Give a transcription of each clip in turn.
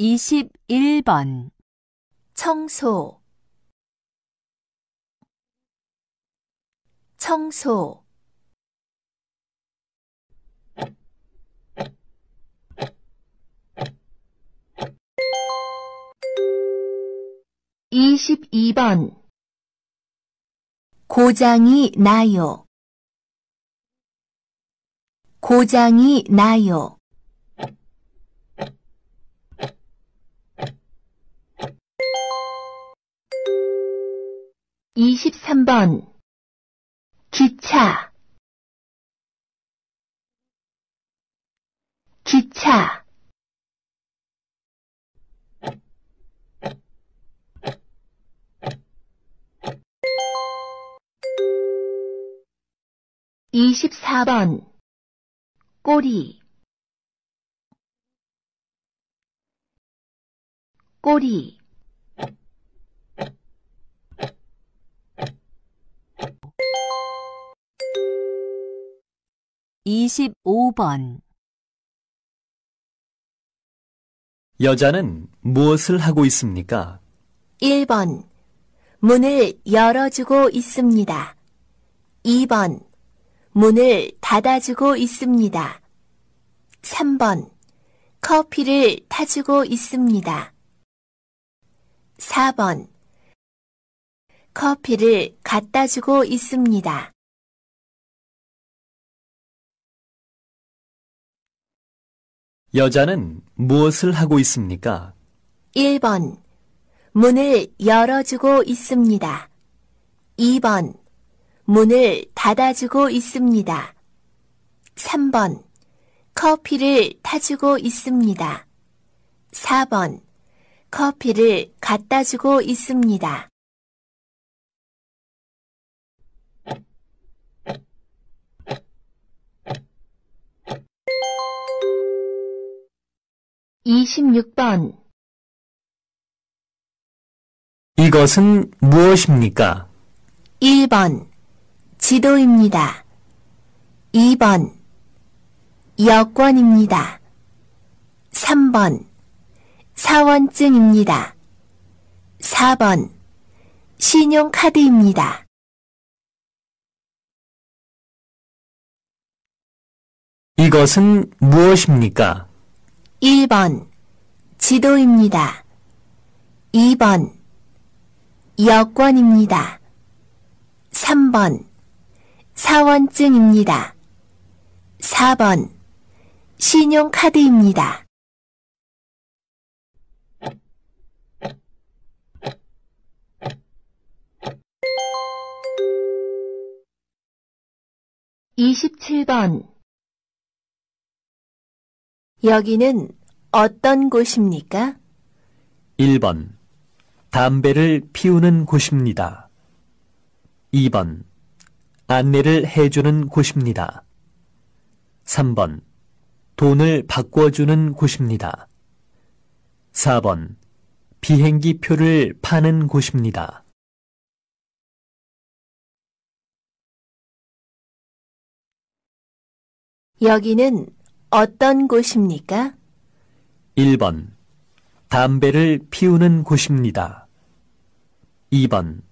21번 청소 청소 2 2번 고장이 나요. 고장이 나요. 23번 기차 기차 이십번 꼬리 꼬리 25번 여자는 무엇을 하고 있습니까? 1번 문을 열어주고 있습니다. 2번 문을 닫아주고 있습니다. 3번 커피를 타주고 있습니다. 4번 커피를 갖다 주고 있습니다. 여자는 무엇을 하고 있습니까? 1번. 문을 열어주고 있습니다. 2번. 문을 닫아주고 있습니다. 3번. 커피를 타주고 있습니다. 4번. 커피를 갖다 주고 있습니다. 26번 이것은 무엇입니까? 1번 지도입니다. 2번 여권입니다. 3번 사원증입니다. 4번 신용카드입니다. 이것은 무엇입니까? 1번 지도입니다. 2번 여권입니다. 3번 사원증입니다. 4번 신용카드입니다. 27번 여기는 어떤 곳입니까? 1번 담배를 피우는 곳입니다. 2번 안내를 해주는 곳입니다. 3번 돈을 바꿔주는 곳입니다. 4번 비행기 표를 파는 곳입니다. 여기는 어떤 곳입니까? 1번 담배를 피우는 곳입니다. 2번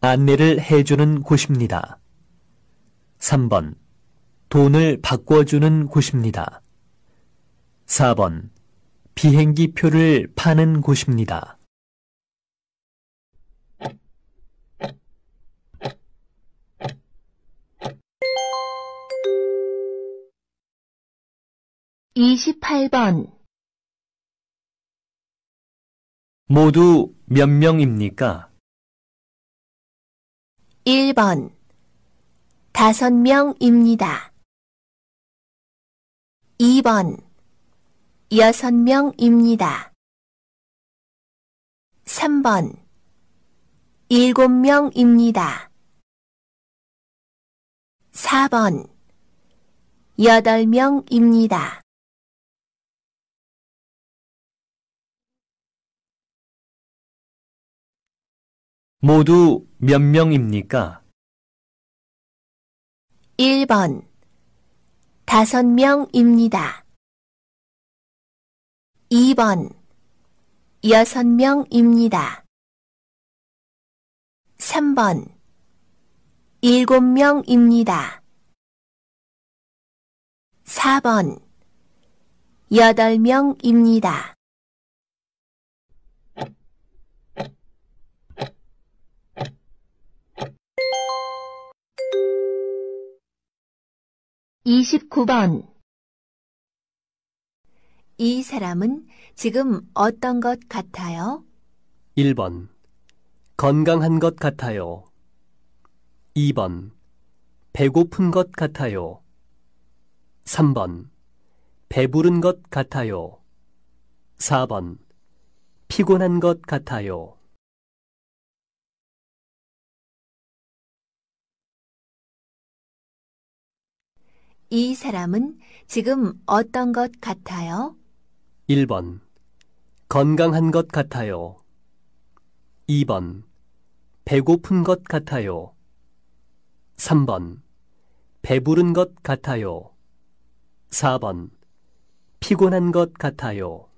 안내를 해주는 곳입니다. 3번 돈을 바꿔주는 곳입니다. 4번 비행기 표를 파는 곳입니다. 28번 모두 몇 명입니까? 1번 다섯 명입니다. 2번 여섯 명입니다. 3번 일곱 명입니다. 4번 여덟 명입니다. 모두 몇 명입니까? 1번 다섯 명입니다. 2번 여섯 명입니다. 3번 일곱 명입니다. 4번 여덟 명입니다. 29번 이 사람은 지금 어떤 것 같아요? 1번 건강한 것 같아요. 2번 배고픈 것 같아요. 3번 배부른 것 같아요. 4번 피곤한 것 같아요. 이 사람은 지금 어떤 것 같아요? 1번. 건강한 것 같아요. 2번. 배고픈 것 같아요. 3번. 배부른 것 같아요. 4번. 피곤한 것 같아요.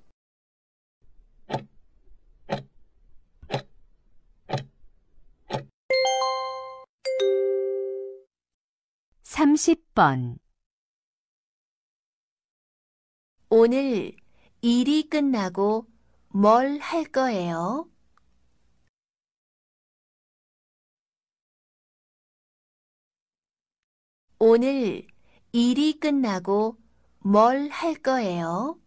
30번 오늘 일이 끝나고 뭘 할 거예요? 오늘 일이 끝나고 뭘 할 거예요?